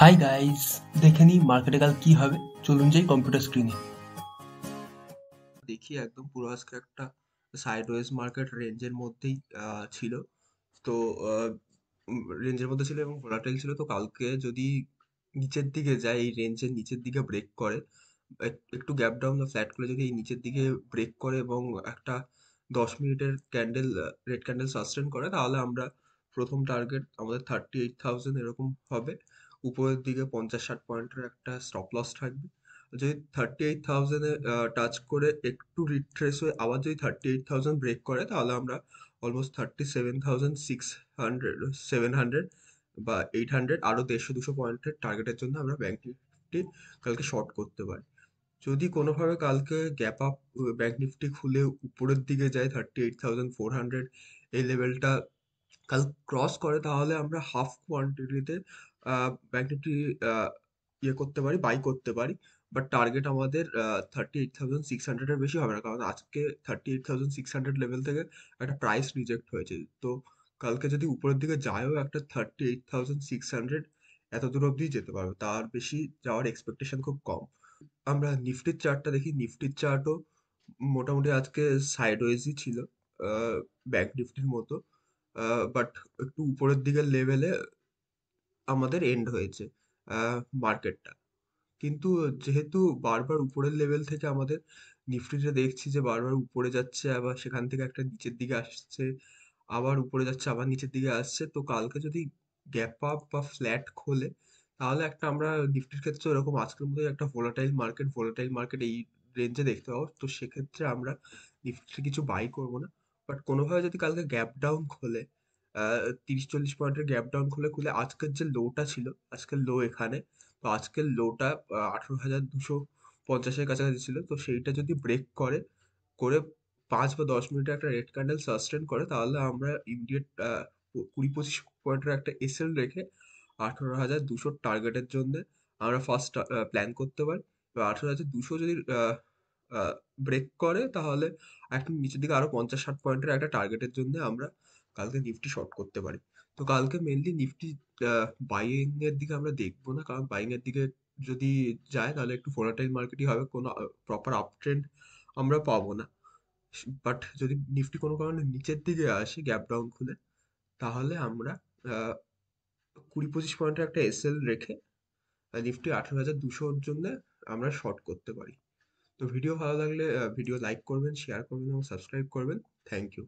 hi guys দেখে নিই মার্কেটে কাল কি হবে চলুন যাই কম্পিউটার স্ক্রিনে দেখি একদম পুরো আজকে একটা সাইডওয়েজ মার্কেট রেঞ্জের মধ্যেই ছিল তো রেঞ্জের মধ্যে ছিল এবং ভোলাটাইল ছিল তো কালকে যদি নিচের দিকে যায় এই রেঞ্জের নিচের দিকে ব্রেক করে একটু গ্যাপ ডাউন বা ফ্ল্যাট করে যদি এই নিচের দিকে ব্রেক করে এবং একটা দশ মিনিটের ক্যান্ডেল রেড ক্যান্ডেল সাস্টেন করে তাহলে আমরা প্রথম টার্গেট আমাদের থার্টি এইট থাউজেন্ড এরকম হবে উপরের দিকে পঞ্চাশ ষাট পয়েন্টের একটা স্টপ লস থাকবে যদি থার্টি এইট থাউজেন্ডে টাচ করে একটু রিট্রেস হয়ে আবার যদি থার্টি এইট থাউজেন্ড ব্রেক করে তাহলে আমরা almost thirty seven thousand six hundred seven hundred বা এইট হান্ড্রেড আরও দেড়শো দুশো পয়েন্টের টার্গেটের জন্য আমরা ব্যাঙ্ক নিফটি কালকে শর্ট করতে পারি যদি কোনোভাবে কালকে গ্যাপ আপ ব্যাঙ্ক নিফটি খুলে উপরের দিকে যায় thirty eight thousand four hundred এই লেভেলটা কাল ক্রস করে তাহলে আমরা হাফ কোয়ান্টিটিতে ব্যাংক নিফটি ইয়ে করতে পারি বাই করতে পারি বাট টার্গেট আমাদের থার্টি এইট থাউজেন্ড সিক্স হান্ড্রেডের বেশি হবে না কারণ আজকে thirty eight thousand six hundred level থেকে একটা প্রাইস রিজেক্ট হয়েছে তো কালকে যদি উপরের দিকে যায়ও একটা thirty eight thousand six hundred এত দূর অবধি যেতে পারবে তার বেশি যাওয়ার এক্সপেকটেশন খুব কম আমরা নিফটির চার্টটা দেখি নিফটির চার্টও মোটামুটি আজকে সাইডওয়েজই ছিল ব্যাঙ্ক নিফটির মতো বাট একটু উপরের দিকের লেভেলে আমাদের এন্ড হয়েছে মার্কেটটা কিন্তু যেহেতু বারবার উপরের লেভেল থেকে আমাদের নিফটিতে দেখছি যে বারবার উপরে যাচ্ছে আবার সেখান থেকে একটা নিচের দিকে আসছে আবার উপরে যাচ্ছে আবার নিচের দিকে আসছে তো কালকে যদি গ্যাপ আপ বা ফ্ল্যাট খোলে তাহলে একটা আমরা নিফটির ক্ষেত্রে ওরকম আজকের মধ্যে একটা ভোলাটাইল মার্কেট ভোলাটাইল মার্কেট এই রেঞ্জে দেখতে পাবো তো সেক্ষেত্রে আমরা নিফটিতে কিছু বাই করবো না বাট কোনোভাবে যদি কালকে গ্যাপ ডাউন খোলে তিরিশ চল্লিশ পয়েন্টের গ্যাপ ডাউন খুলে খুলে আজকের যে লোটা ছিল আজকের লো এখানে তো আজকের লোটা আঠেরো হাজার দুশো পঞ্চাশের কাছাকাছি ছিল তো সেইটা যদি ব্রেক করে করে পাঁচ বা দশ মিনিটের একটা রেড ক্যান্ডেল সাস্টেন করে তাহলে আমরা ইমিডিয়েট কুড়ি পঁচিশ পয়েন্টের একটা এসএল রেখে আঠেরো হাজার দুশো টার্গেটের জন্য আমরা ফার্স্ট প্ল্যান করতে পারি এবার আঠেরো হাজার দুশো যদি ব্রেক করে তাহলে একটু নিচের দিকে আরও পঞ্চাশ ষাট পয়েন্টের একটা টার্গেটের জন্য আমরা কালকে নিফটি শর্ট করতে পারে তো কালকে মেনলি নিফটি বাইং এর দিকে আমরা দেখবো না কারণ বাইং এর দিকে যদি যায় তাহলে একটু ভোলাটাইল মার্কেটই হবে কোনো প্রপার আপ ট্রেন্ড আমরা পাবো না বাট যদি নিফটি কোনো কারণে নিচের দিকে আসে গ্যাপ ডাউন খুলে তাহলে আমরা কুড়ি পঁচিশ পয়েন্টের একটা এসএল রেখে নিফটি আঠেরো হাজার দুশোর জন্য আমরা শর্ট করতে পারি তো ভিডিও ভালো লাগলে ভিডিও লাইক করবেন শেয়ার করবেন এবং সাবস্ক্রাইব করবেন থ্যাংক ইউ